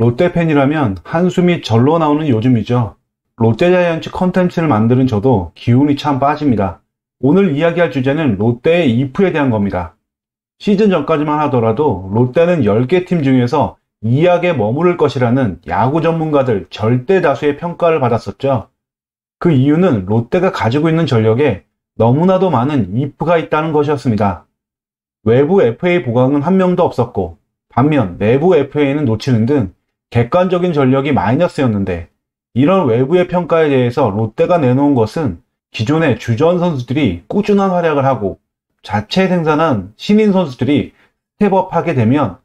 롯데 팬이라면 한숨이 절로 나오는 요즘이죠. 롯데자이언츠 컨텐츠를 만드는 저도 기운이 참 빠집니다. 오늘 이야기할 주제는 롯데의 이프에 대한 겁니다. 시즌 전까지만 하더라도 롯데는 10개 팀 중에서 2약에 머무를 것이라는 야구 전문가들 절대 다수의 평가를 받았었죠. 그 이유는 롯데가 가지고 있는 전력에 너무나도 많은 이프가 있다는 것이었습니다. 외부 FA 보강은 한 명도 없었고 반면 내부 FA는 놓치는 등 객관적인 전력이 마이너스였는데 이런 외부의 평가에 대해서 롯데가 내놓은 것은 기존의 주전 선수들이 꾸준한 활약을 하고 자체 생산한 신인 선수들이 스텝업하게 되면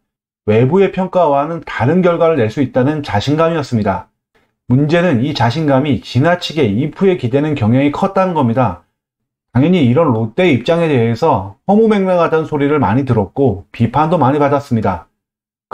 외부의 평가와는 다른 결과를 낼 수 있다는 자신감이었습니다. 문제는 이 자신감이 지나치게 이프에 기대는 경향이 컸다는 겁니다. 당연히 이런 롯데 입장에 대해서 허무맹랑하다는 소리를 많이 들었고 비판도 많이 받았습니다.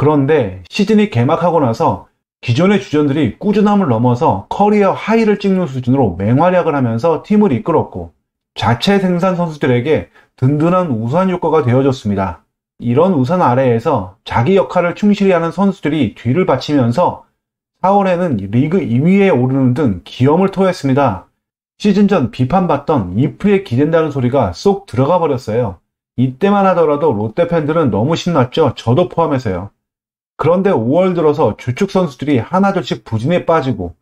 그런데 시즌이 개막하고 나서 기존의 주전들이 꾸준함을 넘어서 커리어 하이를 찍는 수준으로 맹활약을 하면서 팀을 이끌었고 자체 생산 선수들에게 든든한 우산 효과가 되어줬습니다. 이런 우산 아래에서 자기 역할을 충실히 하는 선수들이 뒤를 바치면서 4월에는 리그 2위에 오르는 등 기염을 토했습니다. 시즌 전 비판받던 이프에 기댄다는 소리가 쏙 들어가 버렸어요. 이때만 하더라도 롯데 팬들은 너무 신났죠. 저도 포함해서요. 그런데 5월 들어서 주축 선수들이 하나둘씩 부진에 빠지고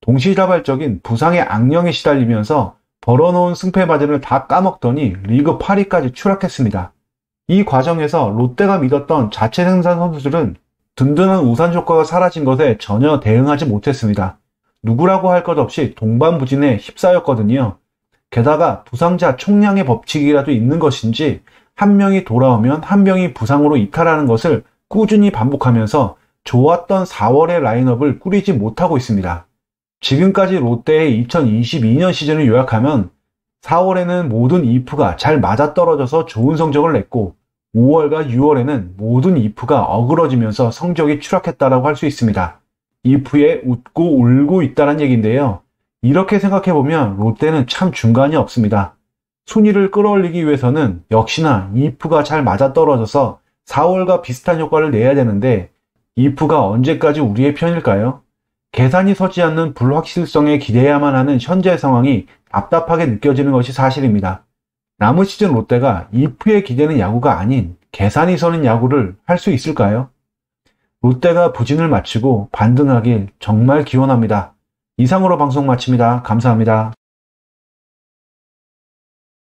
동시자발적인 부상의 악령에 시달리면서 벌어놓은 승패 마진을 다 까먹더니 리그 8위까지 추락했습니다. 이 과정에서 롯데가 믿었던 자체 생산 선수들은 든든한 우산 효과가 사라진 것에 전혀 대응하지 못했습니다. 누구라고 할 것 없이 동반부진에 휩싸였거든요. 게다가 부상자 총량의 법칙이라도 있는 것인지 한 명이 돌아오면 한 명이 부상으로 이탈하는 것을 꾸준히 반복하면서 좋았던 4월의 라인업을 꾸리지 못하고 있습니다. 지금까지 롯데의 2022년 시즌을 요약하면 4월에는 모든 이프가 잘 맞아떨어져서 좋은 성적을 냈고 5월과 6월에는 모든 이프가 어그러지면서 성적이 추락했다라고 할 수 있습니다. 이프에 웃고 울고 있다는 얘기인데요. 이렇게 생각해보면 롯데는 참 중간이 없습니다. 순위를 끌어올리기 위해서는 역시나 이프가 잘 맞아떨어져서 4월과 비슷한 효과를 내야 되는데 if가 언제까지 우리의 편일까요? 계산이 서지 않는 불확실성에 기대야만 하는 현재 상황이 답답하게 느껴지는 것이 사실입니다. 남은 시즌 롯데가 if에 기대는 야구가 아닌 계산이 서는 야구를 할 수 있을까요? 롯데가 부진을 마치고 반등하길 정말 기원합니다. 이상으로 방송 마칩니다. 감사합니다.